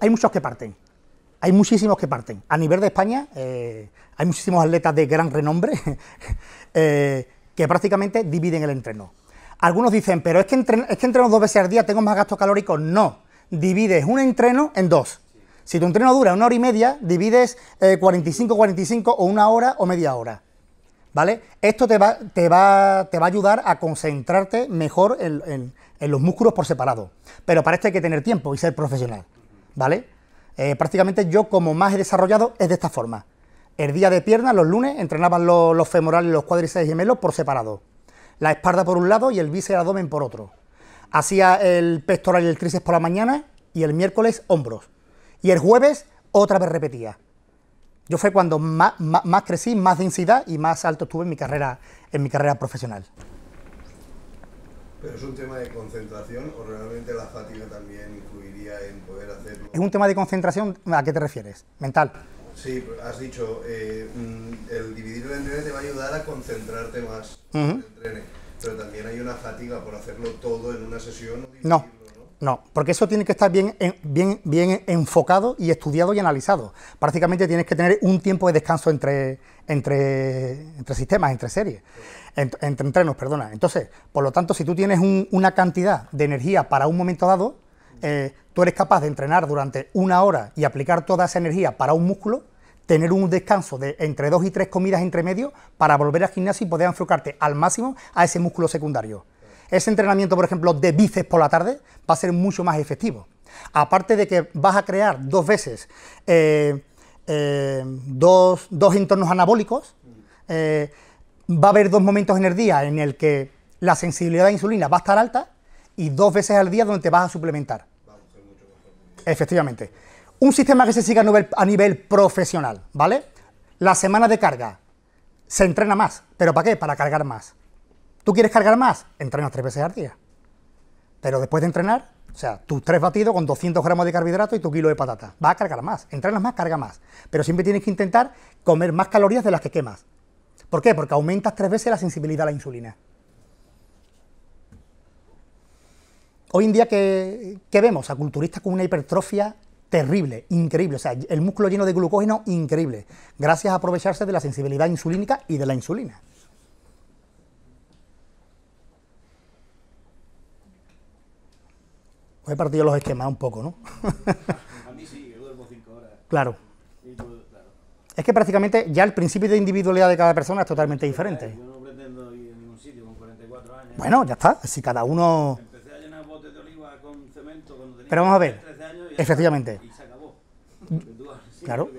hay muchos que parten, hay muchísimos que parten. A nivel de España eh, hay muchísimos atletas de gran renombre eh, que prácticamente dividen el entreno. Algunos dicen, pero es que, entreno, que dos veces al día, tengo más gasto calórico. No, divides un entreno en dos. Si tu entreno dura una hora y media, divides 45, eh, 45 o una hora o media hora. ¿Vale? Esto te va, te va, te va a ayudar a concentrarte mejor en, en los músculos por separado. Pero para esto hay que tener tiempo y ser profesional. ¿vale? Eh, prácticamente yo como más he desarrollado es de esta forma. El día de pierna, los lunes, entrenaban los, femorales y los cuádriceps gemelos por separado. La espalda por un lado y el bíceps y abdomen por otro. Hacía el pectoral y el tríceps por la mañana y el miércoles hombros. Y el jueves otra vez repetía. Yo fue cuando más, crecí, más densidad y más alto estuve en mi carrera, en mi carrera profesional. ¿Pero es un tema de concentración o realmente la fatiga también incluiría en poder hacerlo? ¿Es un tema de concentración? ¿A qué te refieres? ¿Mental? Sí, has dicho, eh, el dividir el entreno te va a ayudar a concentrarte más en el pero también hay una fatiga por hacerlo todo en una sesión. No. No, porque eso tiene que estar bien, bien, bien enfocado y estudiado y analizado. Prácticamente tienes que tener un tiempo de descanso entre, entre, entre sistemas, entre series, entre, entrenos, perdona. Entonces, por lo tanto, si tú tienes una cantidad de energía para un momento dado, eh, tú eres capaz de entrenar durante una hora y aplicar toda esa energía para un músculo, tener un descanso de entre dos y tres comidas entre medio para volver al gimnasio y poder enfocarte al máximo a ese músculo secundario. Ese entrenamiento, por ejemplo, de bíceps por la tarde va a ser mucho más efectivo. Aparte de que vas a crear dos veces eh, eh, dos, entornos anabólicos, eh, va a haber dos momentos en el día en el que la sensibilidad a la insulina va a estar alta y dos veces al día donde te vas a suplementar. Efectivamente. Un sistema que se siga a nivel, a nivel profesional, ¿vale? La semana de carga se entrena más, pero ¿para qué? Para cargar más. ¿Tú quieres cargar más? Entrenas tres veces al día. Pero después de entrenar, o sea, tus tres batidos con 200 gramos de carbohidrato y tu kilo de patata. va a cargar más. Entrenas más, carga más. Pero siempre tienes que intentar comer más calorías de las que quemas. ¿Por qué? Porque aumentas tres veces la sensibilidad a la insulina. Hoy en día, que qué vemos? A culturistas con una hipertrofia terrible, increíble. O sea, el músculo lleno de glucógeno, increíble. Gracias a aprovecharse de la sensibilidad insulínica y de la insulina. Pues he partido los esquemas un poco, ¿no? a mí sí, yo duermo cinco horas. Claro. Es que prácticamente ya el principio de individualidad de cada persona es totalmente diferente. Yo no pretendo ir ningún sitio con 44 años. Bueno, ya está. Si cada uno... Empecé a llenar botes de oliva con cemento cuando tenía Pero vamos a ver. 13 años y Efectivamente. Y se acabó. Mm. Sí, claro.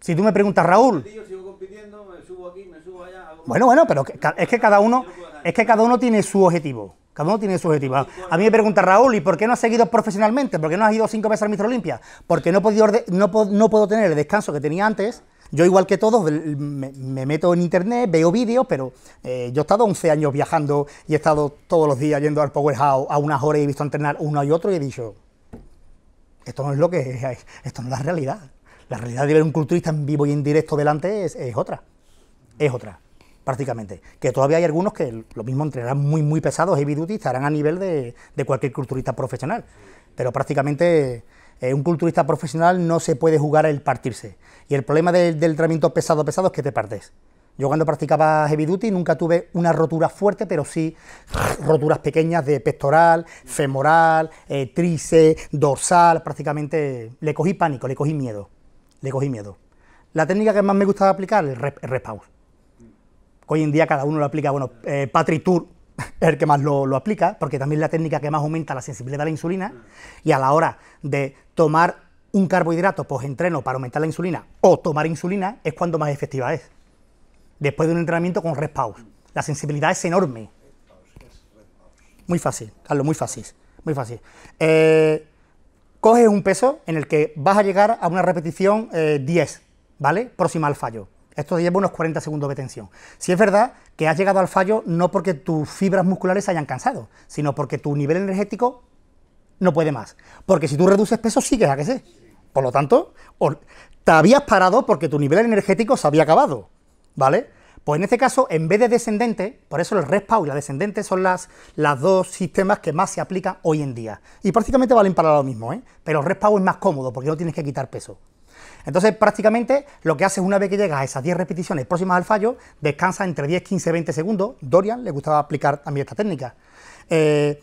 Si tú me preguntas, Raúl... Yo sigo compitiendo, me subo aquí, me subo allá... Bueno, bueno, pero es que cada uno, es que cada uno tiene su objetivo. Cada uno tiene su objetivo. A mí me pregunta Raúl, ¿y por qué no has seguido profesionalmente? ¿Por qué no has ido cinco veces al Mistro Olimpia? Porque no, podido no, puedo tener el descanso que tenía antes. Yo, igual que todos, me, meto en internet, veo vídeos, pero eh, yo he estado 11 años viajando y he estado todos los días yendo al Powerhouse a unas horas y he visto entrenar uno y otro y he dicho, esto no es lo que es, esto no es la realidad. La realidad de ver un culturista en vivo y en directo delante es otra. Es otra prácticamente. Que todavía hay algunos que lo mismo entrenarán muy, muy pesados, heavy duty, estarán a nivel de, cualquier culturista profesional. Pero prácticamente eh, un culturista profesional no se puede jugar el partirse. Y el problema del, del entrenamiento pesado, pesado es que te partes. Yo cuando practicaba heavy duty nunca tuve una rotura fuerte, pero sí roturas pequeñas de pectoral, femoral, eh, trice dorsal, prácticamente le cogí pánico, le cogí miedo, le cogí miedo. La técnica que más me gustaba aplicar, el rep, el Hoy en día cada uno lo aplica, bueno, eh, Tour es el que más lo, aplica, porque también es la técnica que más aumenta la sensibilidad a la insulina, y a la hora de tomar un carbohidrato post-entreno para aumentar la insulina o tomar insulina es cuando más efectiva es. Después de un entrenamiento con pause. La sensibilidad es enorme. Muy fácil, Carlos, muy fácil. Muy fácil. Eh, coges un peso en el que vas a llegar a una repetición 10, eh, ¿vale? Próxima al fallo. Esto lleva unos 40 segundos de tensión. Si es verdad que has llegado al fallo no porque tus fibras musculares hayan cansado, sino porque tu nivel energético no puede más. Porque si tú reduces peso, sigues a que sé. Por lo tanto, te habías parado porque tu nivel energético se había acabado. ¿Vale? Pues en este caso, en vez de descendente, por eso el respawn y la descendente son las, dos sistemas que más se aplican hoy en día. Y prácticamente valen para lo mismo, ¿eh? Pero el respawn es más cómodo porque no tienes que quitar peso. Entonces, prácticamente lo que haces una vez que llegas a esas 10 repeticiones próximas al fallo, descansa entre 10, 15, 20 segundos. Dorian le gustaba aplicar también esta técnica. Eh,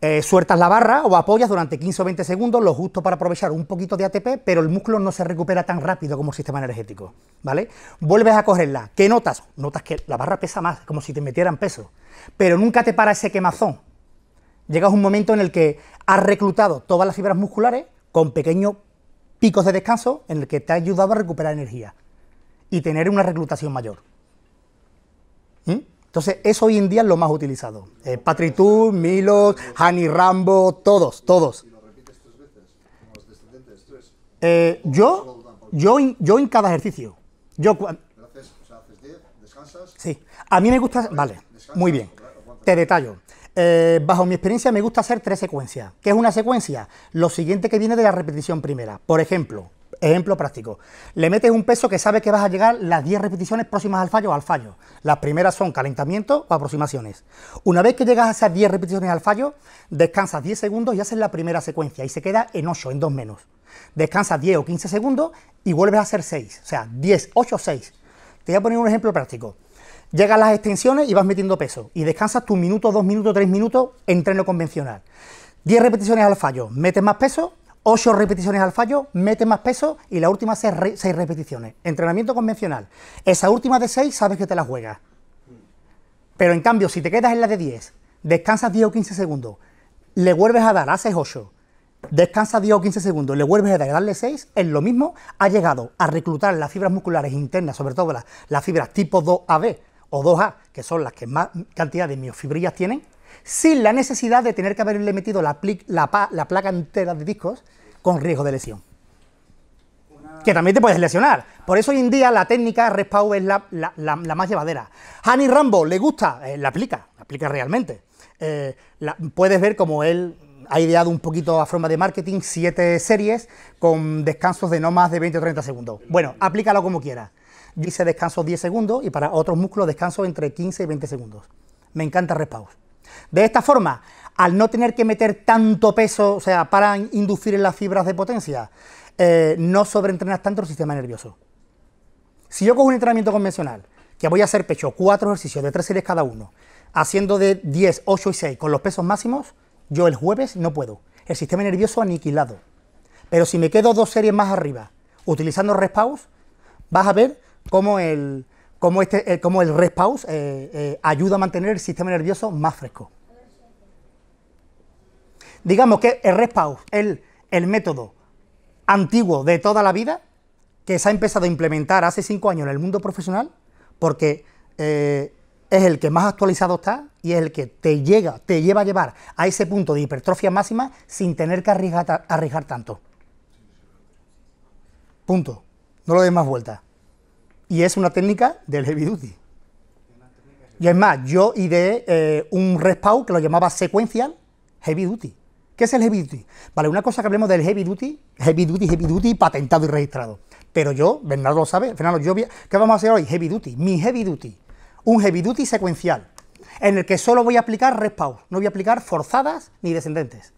eh, sueltas la barra o apoyas durante 15 o 20 segundos, lo justo para aprovechar un poquito de ATP, pero el músculo no se recupera tan rápido como el sistema energético, ¿vale? Vuelves a cogerla. ¿Qué notas? Notas que la barra pesa más, como si te metieran peso, pero nunca te para ese quemazón. Llegas a un momento en el que has reclutado todas las fibras musculares con pequeño picos de descanso en el que te ha ayudado a recuperar energía y tener una reclutación mayor. ¿Mm? Entonces, eso hoy en día es lo más utilizado. Eh, Milo, Milos, Hani Rambo, todos, todos. Eh, yo, yo, yo en cada ejercicio. Yo, Sí. A mí me gusta. Vale, muy bien. Te detallo. Eh, bajo mi experiencia me gusta hacer tres secuencias. ¿Qué es una secuencia? Lo siguiente que viene de la repetición primera. Por ejemplo, ejemplo práctico, le metes un peso que sabe que vas a llegar las 10 repeticiones próximas al fallo o al fallo. Las primeras son calentamiento o aproximaciones. Una vez que llegas a esas 10 repeticiones al fallo, descansas 10 segundos y haces la primera secuencia y se queda en 8, en 2 menos. Descansas 10 o 15 segundos y vuelves a hacer 6, o sea, 10, 8, 6. Te voy a poner un ejemplo práctico a las extensiones y vas metiendo peso. Y descansas tu minuto, dos minutos, tres minutos, entreno convencional. 10 repeticiones al fallo, metes más peso, Ocho repeticiones al fallo, metes más peso y la última seis repeticiones. Entrenamiento convencional. Esa última de seis sabes que te la juegas. Pero en cambio, si te quedas en la de 10, descansas 10 o 15 segundos, le vuelves a dar, haces ocho, descansas 10 o 15 segundos, le vuelves a dar, darle 6, es lo mismo, ha llegado a reclutar las fibras musculares internas, sobre todo las, las fibras tipo 2AB, o 2A, que son las que más cantidad de miofibrillas tienen, sin la necesidad de tener que haberle metido la, placa entera de discos con riesgo de lesión. Que también te puedes lesionar. Por eso hoy en día la técnica Respawn es la, más llevadera. Honey Rambo le gusta, eh, la aplica, la aplica realmente. Eh, puedes ver como él ha ideado un poquito a forma de marketing siete series con descansos de no más de 20 o 30 segundos. Bueno, aplícalo como quieras dice descanso 10 segundos y para otros músculos descanso entre 15 y 20 segundos. Me encanta el De esta forma, al no tener que meter tanto peso, o sea, para inducir en las fibras de potencia, eh, no sobreentrenas tanto el sistema nervioso. Si yo cojo un entrenamiento convencional, que voy a hacer pecho, cuatro ejercicios de tres series cada uno, haciendo de 10, 8 y 6 con los pesos máximos, yo el jueves no puedo. El sistema nervioso aniquilado. Pero si me quedo dos series más arriba, utilizando respaus, vas a ver como el, respause eh, el eh, eh, ayuda a mantener el sistema nervioso más fresco. Digamos que el rest es el método antiguo de toda la vida que se ha empezado a implementar hace cinco años en el mundo profesional porque es el que más actualizado está y es el que te llega, te lleva a llevar a ese punto de hipertrofia máxima sin tener que arriesgar, tanto. Punto. No lo de más vuelta y es una técnica del heavy duty. Y es más, yo ideé eh, un respawn que lo llamaba secuencial heavy duty. ¿Qué es el heavy duty? Vale, una cosa que hablemos del heavy duty, heavy duty, heavy duty, patentado y registrado. Pero yo, Bernardo lo sabe, Fernando, yo, ¿qué vamos a hacer hoy? Heavy duty, mi heavy duty. Un heavy duty secuencial, en el que solo voy a aplicar respawn, no voy a aplicar forzadas ni descendentes.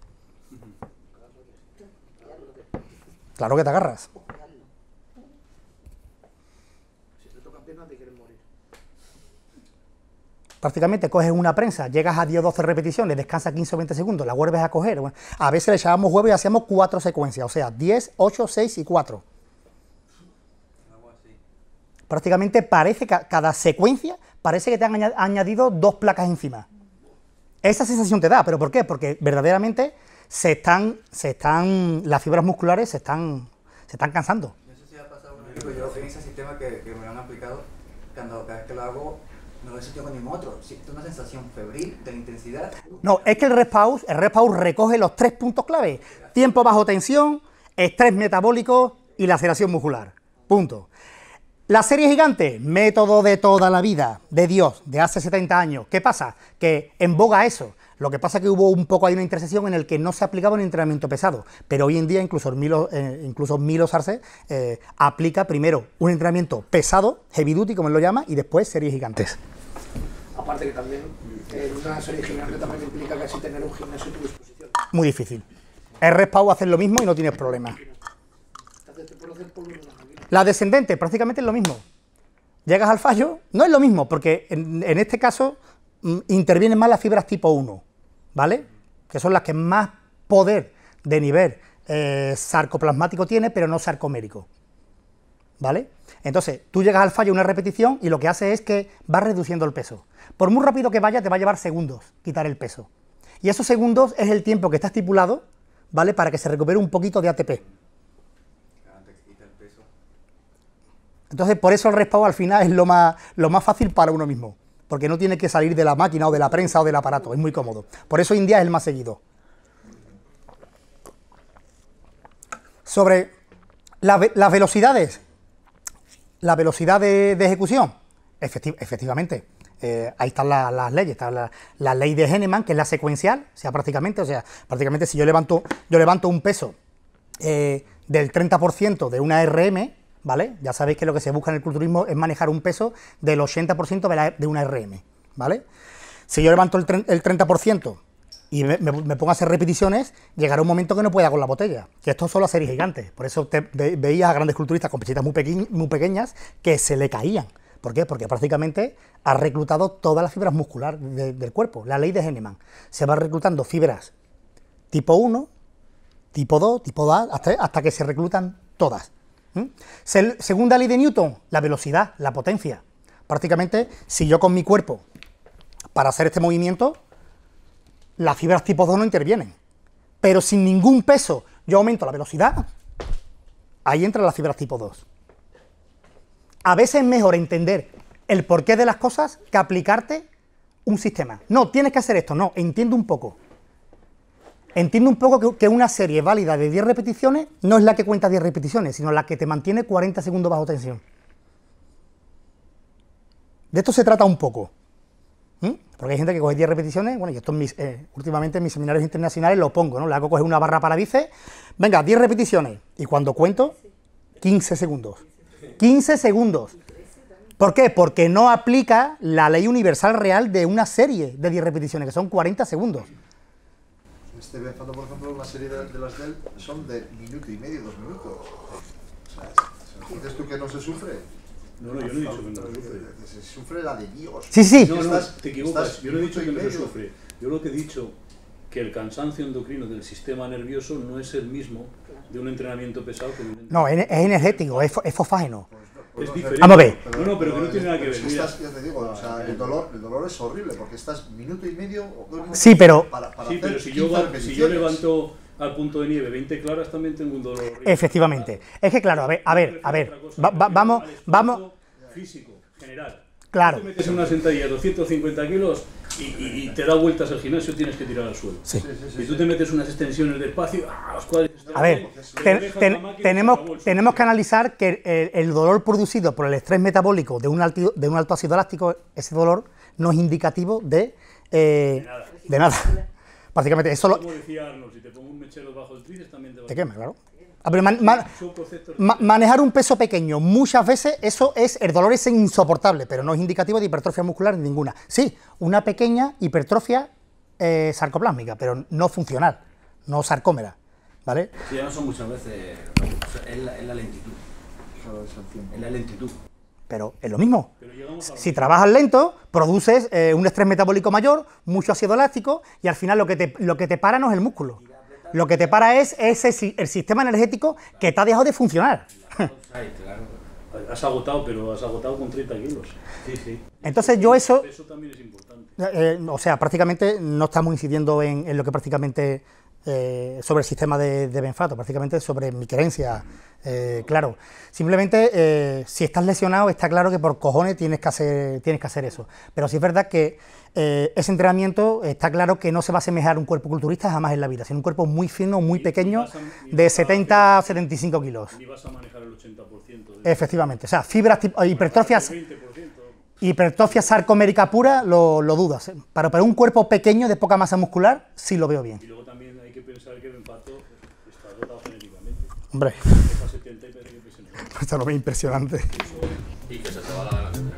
Claro que te agarras. prácticamente coges una prensa, llegas a 10 o 12 repeticiones, descansas 15 o 20 segundos, la vuelves a coger. a veces le echábamos huevo y hacíamos cuatro secuencias, o sea, 10, 8, 6 y 4. Prácticamente parece que cada secuencia parece que te han añadido dos placas encima. Esa sensación te da, pero ¿por qué? Porque verdaderamente se están, se están, las fibras musculares se están, se están cansando. No sé si ha pasado un yo en ese sistema que, me han aplicado, cada vez que lo hago no lo he sentido con ningún otro. Siento una sensación febril de intensidad. No, es que el respaus, el recoge los tres puntos clave. Tiempo bajo tensión, estrés metabólico y laceración muscular. Punto. La serie gigante, método de toda la vida, de Dios, de hace 70 años. ¿Qué pasa? Que en boga eso. Lo que pasa es que hubo un poco, ahí una intersección en el que no se aplicaba un entrenamiento pesado, pero hoy en día incluso Milo, eh, incluso Milo Sarce eh, aplica primero un entrenamiento pesado, heavy duty como él lo llama, y después series gigantes. Aparte que también en eh, una serie gigante también implica casi tener un gimnasio a tu disposición. Muy difícil. es respawn hacer lo mismo y no tienes problema. La descendente prácticamente es lo mismo. Llegas al fallo, no es lo mismo, porque en, en este caso mm, intervienen más las fibras tipo 1. ¿vale? Que son las que más poder de nivel eh, sarcoplasmático tiene, pero no sarcomérico, ¿vale? Entonces, tú llegas al fallo, una repetición, y lo que hace es que vas reduciendo el peso. Por muy rápido que vaya, te va a llevar segundos quitar el peso. Y esos segundos es el tiempo que está estipulado, ¿vale? Para que se recupere un poquito de ATP. Entonces, por eso el respawn al final es lo más fácil para uno mismo porque no tiene que salir de la máquina o de la prensa o del aparato, es muy cómodo. Por eso India es el más seguido. Sobre las velocidades, la velocidad de, ejecución, efectivamente, eh, ahí están las leyes, está la, ley de Henneman, que es la secuencial, o sea, prácticamente, o sea, prácticamente si yo levanto, yo levanto un peso eh, del 30% de una RM, ¿vale? Ya sabéis que lo que se busca en el culturismo es manejar un peso del 80% de, una RM, ¿vale? Si yo levanto el, 30% y me, pongo a hacer repeticiones, llegará un momento que no pueda con la botella. Que esto solo a series gigantes. Por eso veías a grandes culturistas con pechitas muy, muy pequeñas que se le caían. ¿Por qué? Porque prácticamente ha reclutado todas las fibras musculares del cuerpo. La ley de Henneman. Se van reclutando fibras tipo 1, tipo 2, tipo 2, hasta que se reclutan todas. ¿Mm? Segunda ley de Newton, la velocidad, la potencia. Prácticamente, si yo con mi cuerpo, para hacer este movimiento, las fibras tipo 2 no intervienen. Pero sin ningún peso yo aumento la velocidad, ahí entran las fibras tipo 2. A veces es mejor entender el porqué de las cosas que aplicarte un sistema. No, tienes que hacer esto, no, entiendo un poco entiendo un poco que una serie válida de 10 repeticiones no es la que cuenta 10 repeticiones, sino la que te mantiene 40 segundos bajo tensión. De esto se trata un poco. Porque hay gente que coge 10 repeticiones, bueno, y esto eh, últimamente en mis seminarios internacionales lo pongo, ¿no? Le hago coger una barra para dice, venga, 10 repeticiones, y cuando cuento, 15 segundos. 15 segundos. ¿Por qué? Porque no aplica la ley universal real de una serie de 10 repeticiones, que son 40 segundos este pensando, por ejemplo, una serie de, las del son de minuto y medio, dos minutos. O sea, dices tú que no se sufre. No, no, yo no he dicho que no se sufre. Se sufre la de Dios. Sí, sí. No, te equivocas. Yo no he dicho que no se sufre. Yo lo que he dicho que el cansancio endocrino del sistema nervioso no es el mismo de un entrenamiento pesado que de un entrenamiento No, es energético, es fosfágeno. Pues pues es diferente. Vamos a ver. no, no, pero que no tiene nada que ver. ya te digo, o sea, el, dolor, el dolor es horrible porque estás minuto y medio Sí, pero. Para, sí, pero si yo, si yo levanto al punto de nieve 20 claras también tengo un dolor Efectivamente. Es que, claro, a ver, a ver, a ver. vamos, vamos. Físico, general. Claro. Si metes en una sentadilla 250 kilos, y, te da vueltas al gimnasio, tienes que tirar al suelo. Sí. y tú te metes unas extensiones de espacio, ah, los A ver, tenemos, tenemos que analizar que el, dolor producido por el estrés metabólico de un, alto, de un alto ácido elástico ese dolor no es indicativo de, eh, nada. básicamente eso lo. Como decía si te pongo un mechero bajo el también Te quema, claro. Ah, manejar un peso pequeño, muchas veces eso es, el dolor es insoportable, pero no es indicativo de hipertrofia muscular ninguna. Sí, una pequeña hipertrofia eh, sarcoplásmica, pero no funcional, no sarcómera, ¿vale? Sí, no son muchas veces, es la, lentitud, Pero es lo mismo. Si trabajas lento, produces eh, un estrés metabólico mayor, mucho ácido elástico y al final lo que te, lo que te para no es el músculo. Lo que te para es, ese, el sistema energético que te ha dejado de funcionar. Has agotado, pero has agotado con 30 kilos. Sí, sí. Entonces yo eso... Eso también es importante. Eh, eh, o sea, prácticamente no estamos incidiendo en lo que prácticamente eh, sobre el sistema de, Benfato, prácticamente sobre mi querencia... Eh, claro. Simplemente, eh, si estás lesionado, está claro que por cojones tienes que hacer, tienes que hacer eso. Pero sí es verdad que ese entrenamiento está claro que no se va a asemejar un cuerpo culturista jamás en la vida, sino un cuerpo muy fino, muy pequeño, de 70 a 75 kilos. Y vas a manejar el 80%. De... Efectivamente, o sea, fibras, hipertrofias... Hipertrofia sarcomérica pura, lo, dudas. Pero para, un cuerpo pequeño de poca masa muscular, sí lo veo bien debe saber que el impacto pues, está dotado genéticamente. Hombre. Está 70 y parece que impresionante. Esto lo más impresionante. Y que se te va la gana.